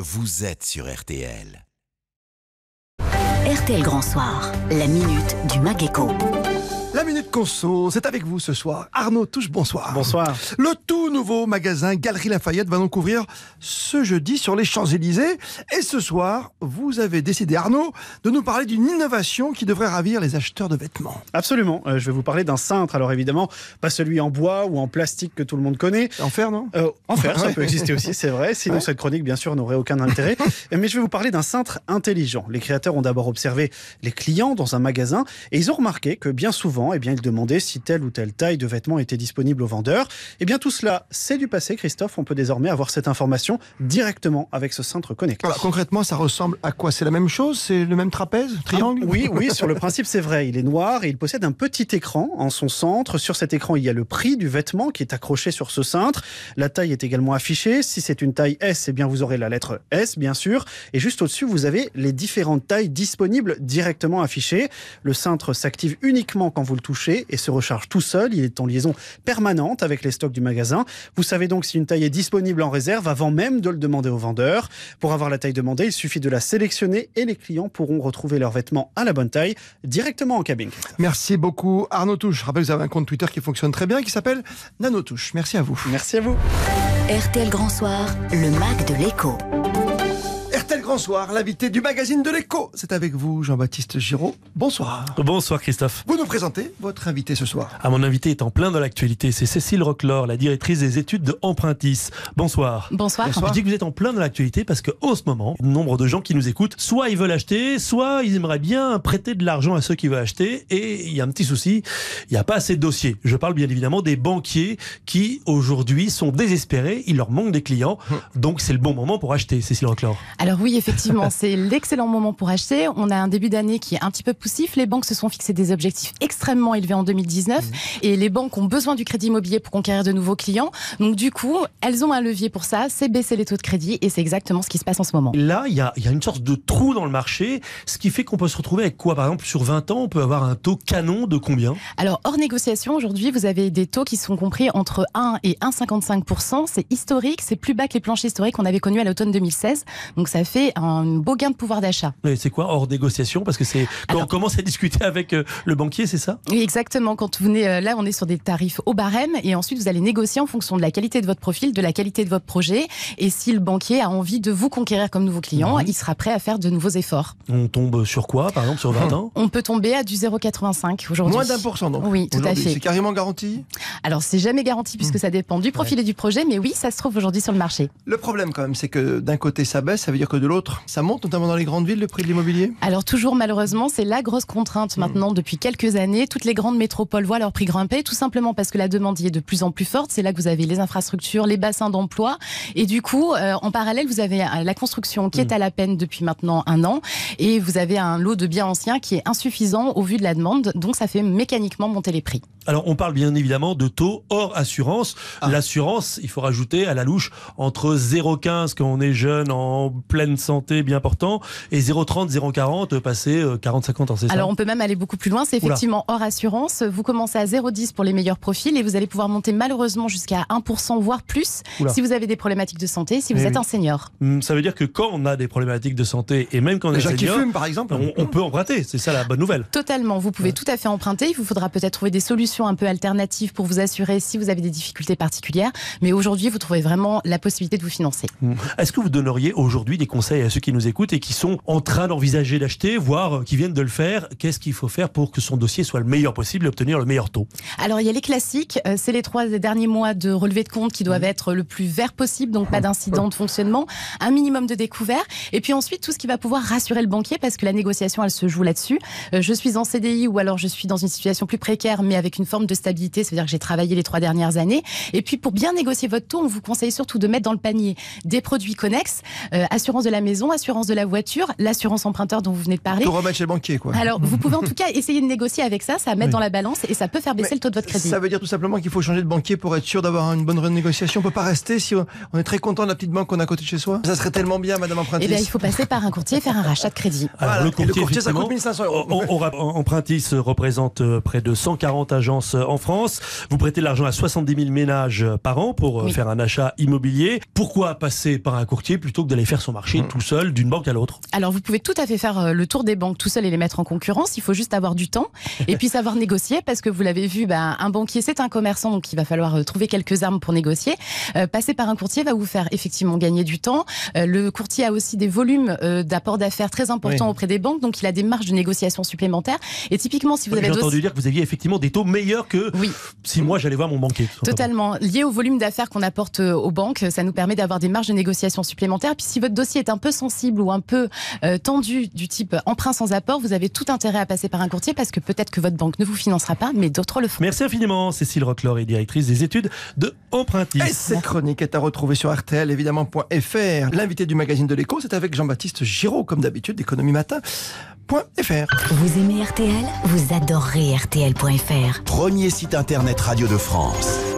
Vous êtes sur RTL. RTL Grand Soir, la minute du Mageco. La Minute Conso, c'est avec vous ce soir. Arnaud Touche, bonsoir. Bonsoir. Le tout nouveau magasin Galerie Lafayette va donc ouvrir ce jeudi sur les Champs-Élysées. Et ce soir, vous avez décidé, Arnaud, de nous parler d'une innovation qui devrait ravir les acheteurs de vêtements. Absolument. Euh, je vais vous parler d'un cintre. Alors évidemment, pas celui en bois ou en plastique que tout le monde connaît. En fer, non euh, En fer, ça peut exister aussi, c'est vrai. Sinon, cette chronique, bien sûr, n'aurait aucun intérêt. Mais je vais vous parler d'un cintre intelligent. Les créateurs ont d'abord observé les clients dans un magasin et ils ont remarqué que bien souvent, et eh bien, il demandait si telle ou telle taille de vêtements était disponible aux vendeurs. Et eh bien, tout cela, c'est du passé, Christophe. On peut désormais avoir cette information directement avec ce centre connecté. Alors, concrètement, ça ressemble à quoi C'est la même chose C'est le même trapèze ah, Triangle Oui, oui, sur le principe, c'est vrai. Il est noir et il possède un petit écran en son centre. Sur cet écran, il y a le prix du vêtement qui est accroché sur ce cintre. La taille est également affichée. Si c'est une taille S, eh bien, vous aurez la lettre S, bien sûr. Et juste au-dessus, vous avez les différentes tailles disponibles directement affichées. Le cintre s'active uniquement quand vous le touchez et se recharge tout seul. Il est en liaison permanente avec les stocks du magasin. Vous savez donc si une taille est disponible en réserve avant même de le demander au vendeur. Pour avoir la taille demandée, il suffit de la sélectionner et les clients pourront retrouver leurs vêtements à la bonne taille directement en cabine. Merci beaucoup Arnaud Touche. Je rappelle que vous avez un compte Twitter qui fonctionne très bien qui s'appelle Nanotouche. Merci à vous. Merci à vous. RTL Grand Soir, le Mac de l'écho. Bonsoir, l'invité du magazine de l'écho. C'est avec vous, Jean-Baptiste Giraud. Bonsoir. Bonsoir, Christophe. Vous nous présentez votre invité ce soir. Ah, mon invité est en plein dans l'actualité. C'est Cécile Roquelor, la directrice des études de Empruntis. Bonsoir. Bonsoir. Je dis que vous êtes en plein dans l'actualité parce que, au ce moment, nombre de gens qui nous écoutent, soit ils veulent acheter, soit ils aimeraient bien prêter de l'argent à ceux qui veulent acheter. Et il y a un petit souci. Il n'y a pas assez de dossiers. Je parle bien évidemment des banquiers qui, aujourd'hui, sont désespérés. Il leur manque des clients. Hum. Donc, c'est le bon moment pour acheter, Cécile Roquelor. Alors oui, effectivement, c'est l'excellent moment pour acheter. On a un début d'année qui est un petit peu poussif. Les banques se sont fixées des objectifs extrêmement élevés en 2019 mmh. et les banques ont besoin du crédit immobilier pour conquérir de nouveaux clients. Donc du coup, elles ont un levier pour ça, c'est baisser les taux de crédit et c'est exactement ce qui se passe en ce moment. Là, il y, a, y a une sorte de trou dans le marché, ce qui fait qu'on peut se retrouver avec quoi Par exemple, sur 20 ans, on peut avoir un taux canon de combien Alors, hors négociation, aujourd'hui, vous avez des taux qui sont compris entre 1 et 1,55%. C'est historique, c'est plus bas que les planchers historiques qu'on avait connus à l'automne 2016. Donc ça fait un beau gain de pouvoir d'achat. C'est quoi hors négociation Parce que c'est quand on commence à discuter avec euh, le banquier, c'est ça Oui, exactement. Quand vous venez, euh, là, on est sur des tarifs au barème et ensuite vous allez négocier en fonction de la qualité de votre profil, de la qualité de votre projet. Et si le banquier a envie de vous conquérir comme nouveau client, mhm. il sera prêt à faire de nouveaux efforts. On tombe sur quoi, par exemple, sur 20 ans On peut tomber à du 0,85 aujourd'hui. Moins d'un pour cent, donc Oui, tout à fait. C'est carrément garanti Alors, c'est jamais garanti puisque mhm. ça dépend du profil et du projet, mais oui, ça se trouve aujourd'hui sur le marché. Le problème, quand même, c'est que d'un côté, ça baisse, ça veut dire que de l'autre, ça monte notamment dans les grandes villes, le prix de l'immobilier Alors toujours malheureusement, c'est la grosse contrainte hmm. maintenant depuis quelques années. Toutes les grandes métropoles voient leur prix grimper, tout simplement parce que la demande y est de plus en plus forte. C'est là que vous avez les infrastructures, les bassins d'emploi. Et du coup, euh, en parallèle, vous avez euh, la construction qui est hmm. à la peine depuis maintenant un an. Et vous avez un lot de biens anciens qui est insuffisant au vu de la demande. Donc ça fait mécaniquement monter les prix. Alors on parle bien évidemment de taux hors assurance. Ah. L'assurance, il faut rajouter à la louche entre 0,15 quand on est jeune en pleine santé bien portant, Et 0,30, 0,40, passer 40-50 ans, c'est Alors on peut même aller beaucoup plus loin, c'est effectivement hors assurance. Vous commencez à 0,10 pour les meilleurs profils et vous allez pouvoir monter malheureusement jusqu'à 1%, voire plus, si vous avez des problématiques de santé, si vous eh êtes un senior. Hmm, ça veut dire que quand on a des problématiques de santé et même quand on est un senior, par exemple, on, peut emprunter. C'est ça la bonne nouvelle. Totalement. Vous pouvez tout à fait emprunter. Il vous faudra peut-être trouver des solutions un peu alternatives pour vous assurer si vous avez des difficultés particulières. Mais aujourd'hui, vous trouvez vraiment la possibilité de vous financer. Hmm. Est-ce que vous donneriez aujourd'hui des conseils y à ceux qui nous écoutent et qui sont en train d'envisager d'acheter, voire euh, qui viennent de le faire Qu'est-ce qu'il faut faire pour que son dossier soit le meilleur possible et obtenir le meilleur taux Alors, il y a les classiques. Euh, c'est les trois derniers mois de relevé de compte qui doivent mmh. être le plus vert possible, donc pas mmh. d'incident de fonctionnement, un minimum de découvert. Et puis ensuite, tout ce qui va pouvoir rassurer le banquier parce que la négociation, elle se joue là-dessus. Euh, je suis en CDI ou alors je suis dans une situation plus précaire, mais avec une forme de stabilité, c'est-à-dire que j'ai travaillé les trois dernières années. Et puis, pour bien négocier votre taux, on vous conseille surtout de mettre dans le panier des produits connexes, assurance de la maison, assurance de la voiture, l'assurance emprunteur dont vous venez de parler. Tout remettre chez le banquier, quoi. Alors, vous pouvez en tout cas essayer de négocier avec ça, ça va mettre dans la balance et ça peut faire baisser le taux de votre crédit. Ça veut dire tout simplement qu'il faut changer de banquier pour être sûr d'avoir une bonne renégociation. On peut pas rester si on, est très content de la petite banque qu'on a à côté de chez soi. Ça serait tellement bien, Madame Empruntis. Eh bien, il faut passer par un courtier et faire un rachat de crédit. Alors, le, courtier, ça coûte 1500 euros. Empruntis représente euh, près de 140 agences euh, en France. Vous prêtez l'argent à 70 000 ménages euh, par an pour faire un achat immobilier. Pourquoi passer par un courtier plutôt que d'aller faire son marché Mm. tout seul d'une banque à l'autre Alors vous pouvez tout à fait faire euh, le tour des banques tout seul et les mettre en concurrence. Il faut juste avoir du temps et puis savoir négocier parce que vous l'avez vu, bah, un banquier c'est un commerçant donc il va falloir euh, trouver quelques armes pour négocier. Euh, passer par un courtier va vous faire effectivement gagner du temps. le courtier a aussi des volumes d'apport d'affaires très importants auprès des banques donc il a des marges de négociation supplémentaires. Et typiquement si vous avez... J'ai entendu dire que vous aviez effectivement des taux meilleurs que oui. si moi j'allais voir mon banquier. Totalement. Lié au volume d'affaires qu'on apporte aux banques, ça nous permet d'avoir des marges de négociation supplémentaires. Puis si votre dossier est un peu sensible ou un peu euh, tendu du type emprunt sans apport, vous avez tout intérêt à passer par un courtier parce que peut-être que votre banque ne vous financera pas, mais d'autres le font. Merci infiniment, Cécile Roclore et directrice des études de Empruntis. Et cette chronique est à retrouver sur RTL, évidemment.fr. L'invité du magazine de l'écho, c'est avec Jean-Baptiste Giraud, comme d'habitude, d'économie matin.fr. Vous aimez RTL Vous adorez RTL.fr. Premier site internet radio de France.